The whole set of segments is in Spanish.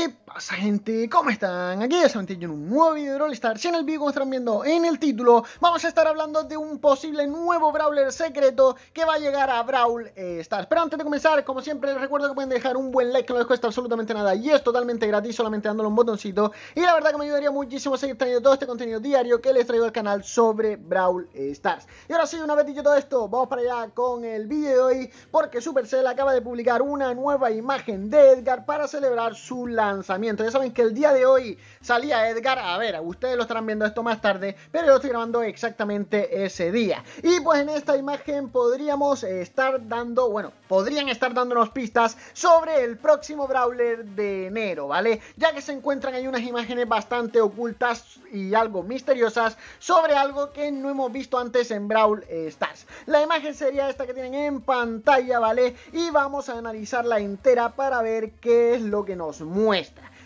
¿Qué pasa gente? ¿Cómo están? Aquí es Santillo en un nuevo video de Brawl Stars y en el video como están viendo en el título vamos a estar hablando de un posible nuevo Brawler secreto que va a llegar a Brawl eh, Stars Pero antes de comenzar, como siempre les recuerdo que pueden dejar un buen like que no les cuesta absolutamente nada y es totalmente gratis solamente dándole un botoncito Y la verdad que me ayudaría muchísimo a seguir trayendo todo este contenido diario que les traigo al canal sobre Brawl eh, Stars Y ahora sí, una vez dicho todo esto, vamos para allá con el video de hoy porque Supercell acaba de publicar una nueva imagen de Edgar para celebrar su la ya saben que el día de hoy salía Edgar. A ver, ustedes lo estarán viendo esto más tarde, pero yo lo estoy grabando exactamente ese día. Y pues en esta imagen podríamos estar dando, bueno, podrían estar dándonos pistas sobre el próximo Brawler de enero, ¿vale? Ya que se encuentran ahí unas imágenes bastante ocultas y algo misteriosas sobre algo que no hemos visto antes en Brawl Stars. La imagen sería esta que tienen en pantalla, ¿vale? Y vamos a analizarla entera para ver qué es lo que nos muestra.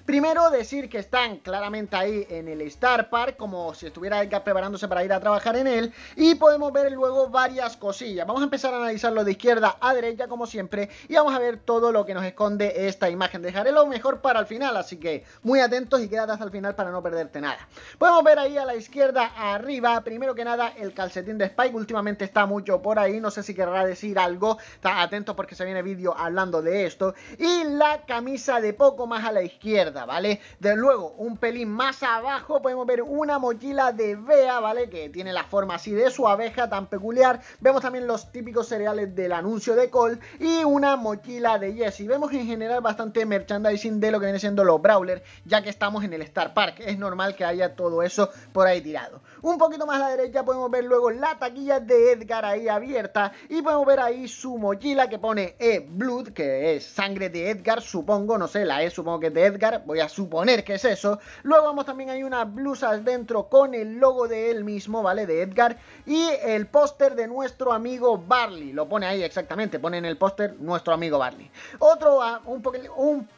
Primero decir que están claramente ahí en el Star Park, como si estuviera preparándose para ir a trabajar en él. Y podemos ver luego varias cosillas. Vamos a empezar a analizarlo de izquierda a derecha, como siempre. Y vamos a ver todo lo que nos esconde esta imagen. Dejaré lo mejor para el final, así que muy atentos y quédate hasta el final para no perderte nada. Podemos ver ahí a la izquierda arriba, primero que nada, el calcetín de Spike. Últimamente está mucho por ahí, no sé si querrá decir algo. Está atento porque se viene vídeo hablando de esto. Y la camisa de poco más a la izquierda, ¿vale? De luego, un pelín más abajo podemos ver una mochila de Bea, ¿vale? Que tiene la forma así de su abeja tan peculiar. Vemos también los típicos cereales del anuncio de Cole y una mochila de y Vemos en general bastante merchandising de lo que viene siendo los Brawlers, ya que estamos en el Star Park. Es normal que haya todo eso por ahí tirado. Un poquito más a la derecha podemos ver luego la taquilla de Edgar ahí abierta y podemos ver ahí su mochila que pone E Blood, que es sangre de Edgar, supongo, no sé, la E supongo que es de Edgar, voy a suponer que es eso. Luego vamos también hay unas blusas dentro con el logo de él mismo, ¿vale? De Edgar y el póster de nuestro amigo Barley, lo pone ahí exactamente, pone en el póster nuestro amigo Barley. Otro ah, un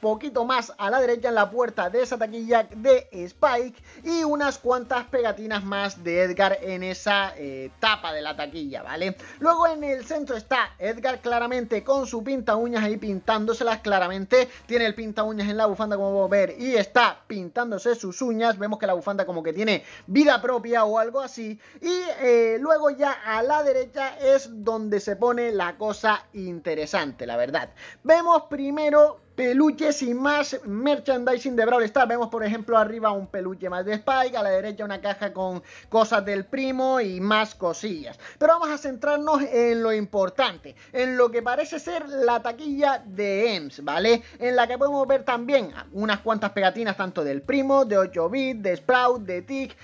poquito más a la derecha en la puerta de esa taquilla de Spike y unas cuantas pegatinas más de Edgar en esa eh, etapa tapa de la taquilla, ¿vale? Luego en el centro está Edgar claramente con su pinta uñas ahí pintándoselas claramente, tiene el pinta uñas en la bufanda como podemos ver y está pintándose sus uñas, vemos que la bufanda como que tiene vida propia o algo así y eh, luego ya a la derecha es donde se pone la cosa interesante, la verdad. Vemos primero peluches y más merchandising de Brawl Stars. Vemos, por ejemplo, arriba un peluche más de Spike, a la derecha una caja con cosas del primo y más cosillas. Pero vamos a centrarnos en lo importante, en lo que parece ser la taquilla de EMS, ¿vale? En la que podemos ver también unas cuantas pegatinas, tanto del primo, de 8 bit, de Sprout, de Tick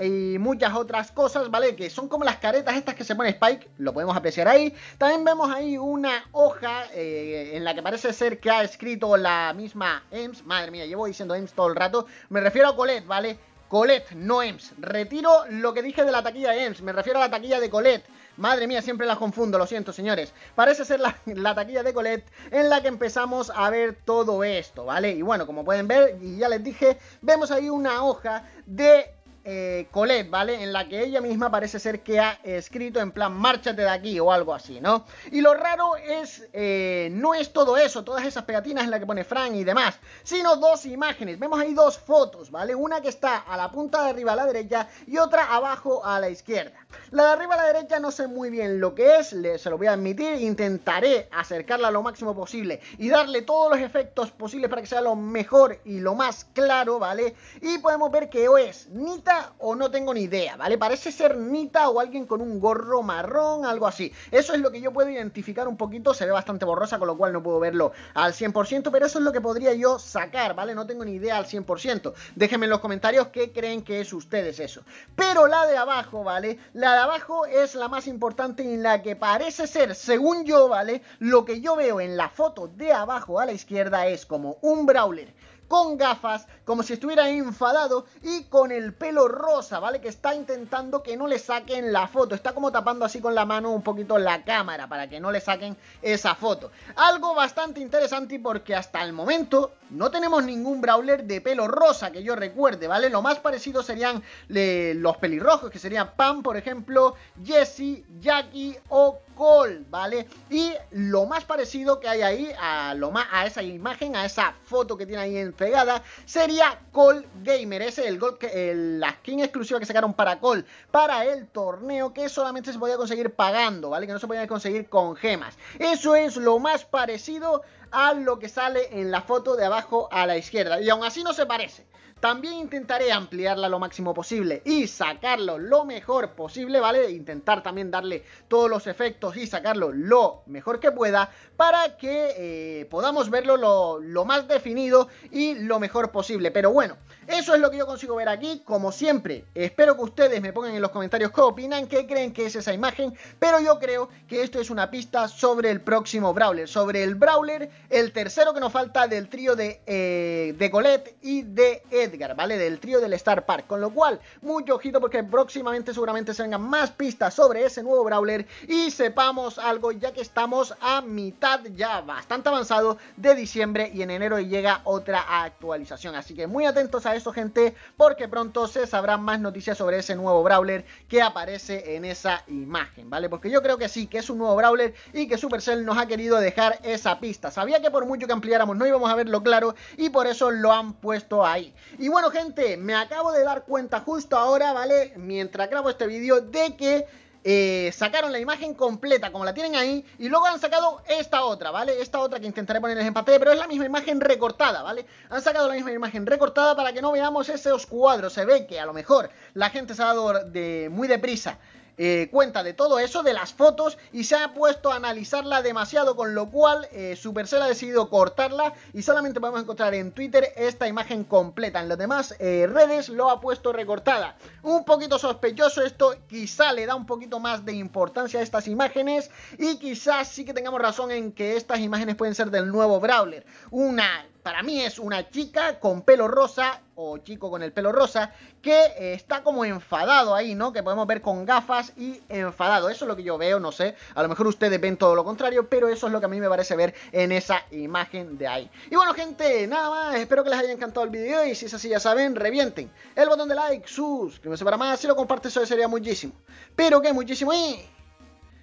y muchas otras cosas, ¿vale? Que son como las caretas estas que se pone Spike, lo podemos apreciar ahí. También vemos ahí una hoja eh, en la que parece ser que ha escrito escrito la misma EMS. Madre mía, llevo diciendo EMS todo el rato. Me refiero a Colette, ¿vale? Colette, no EMS. Retiro lo que dije de la taquilla EMS. Me refiero a la taquilla de Colette. Madre mía, siempre la confundo, lo siento, señores. Parece ser la, la, taquilla de Colette en la que empezamos a ver todo esto, ¿vale? Y bueno, como pueden ver, y ya les dije, vemos ahí una hoja de eh, Colette, ¿vale? En la que ella misma parece ser que ha escrito en plan, márchate de aquí o algo así, ¿no? Y lo raro es, eh, no es todo eso, todas esas pegatinas en las que pone Frank y demás, sino dos imágenes. Vemos ahí dos fotos, ¿vale? Una que está a la punta de arriba a la derecha y otra abajo a la izquierda. La de arriba a la derecha no sé muy bien lo que es, se lo voy a admitir, intentaré acercarla lo máximo posible y darle todos los efectos posibles para que sea lo mejor y lo más claro, ¿vale? Y podemos ver que es ni o no tengo ni idea, ¿vale? Parece ser Nita o alguien con un gorro marrón, algo así. Eso es lo que yo puedo identificar un poquito, se ve bastante borrosa, con lo cual no puedo verlo al 100%, pero eso es lo que podría yo sacar, ¿vale? No tengo ni idea al 100%. Déjenme en los comentarios qué creen que es ustedes eso. Pero la de abajo, ¿vale? La de abajo es la más importante en la que parece ser, según yo, ¿vale? Lo que yo veo en la foto de abajo a la izquierda es como un brawler con gafas, como si estuviera enfadado y con el pelo rosa, ¿vale? Que está intentando que no le saquen la foto. Está como tapando así con la mano un poquito la cámara para que no le saquen esa foto. Algo bastante interesante porque hasta el momento no tenemos ningún brawler de pelo rosa que yo recuerde, ¿vale? Lo más parecido serían eh, los pelirrojos, que serían Pam, por ejemplo, Jesse, Jackie o Cole, ¿vale? Y lo más parecido que hay ahí, a, lo más, a esa imagen, a esa foto que tiene ahí en pegada sería Call Gamer. Ese es el gol que, la skin exclusiva que sacaron para Call, para el torneo, que solamente se podía conseguir pagando, ¿vale? Que no se podía conseguir con gemas. Eso es lo más parecido a lo que sale en la foto de abajo a la izquierda. Y aún así no se parece. También intentaré ampliarla lo máximo posible y sacarlo lo mejor posible, ¿vale? E intentar también darle todos los efectos y sacarlo lo mejor que pueda para que eh, podamos verlo lo más definido y lo mejor posible. Pero bueno, eso es lo que yo consigo ver aquí, como siempre. Espero que ustedes me pongan en los comentarios qué opinan, qué creen que es esa imagen, pero yo creo que esto es una pista sobre el próximo Brawler, sobre el Brawler, el tercero que nos falta del trío de, eh, de Colette y de Edgar, ¿vale? Del trío del Star Park, con lo cual, mucho ojito porque próximamente seguramente se vengan más pistas sobre ese nuevo Brawler y sepamos algo ya que estamos a mitad ya bastante avanzado de diciembre y en enero llega otra actualización, así que muy atentos a eso eso, gente, porque pronto se sabrán más noticias sobre ese nuevo Brawler que aparece en esa imagen, ¿vale? Porque yo creo que sí, que es un nuevo Brawler y que Supercell nos ha querido dejar esa pista. Sabía que por mucho que ampliáramos no íbamos a verlo claro y por eso lo han puesto ahí. Y bueno, gente, me acabo de dar cuenta justo ahora, ¿vale? Mientras grabo este vídeo de que eh, sacaron la imagen completa como la tienen ahí y luego han sacado esta otra, ¿vale? Esta otra que intentaré ponerles en pantalla, pero es la misma imagen recortada, ¿vale? Han sacado la misma imagen recortada para que no veamos esos cuadros. Se ve que a lo mejor la gente se ha dado de muy deprisa eh, cuenta de todo eso, de las fotos, y se ha puesto a analizarla demasiado, con lo cual eh, Supercell ha decidido cortarla y solamente podemos encontrar en Twitter esta imagen completa. En las demás eh, redes lo ha puesto recortada. Un poquito sospechoso esto, quizá le da un poquito más de importancia a estas imágenes y quizás sí que tengamos razón en que estas imágenes pueden ser del nuevo Brawler. Una para mí es una chica con pelo rosa o chico con el pelo rosa que eh, está como enfadado ahí, ¿no? Que podemos ver con gafas y enfadado. Eso es lo que yo veo, no sé. A lo mejor ustedes ven todo lo contrario, pero eso es lo que a mí me parece ver en esa imagen de ahí. Y bueno, gente, nada más. Espero que les haya encantado el video y si es así, ya saben, revienten el botón de like, suscríbanse para más. Si lo compartes, eso sería muchísimo. Pero que muchísimo y...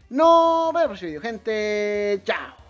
No, vemos el próximo video, gente. Chao.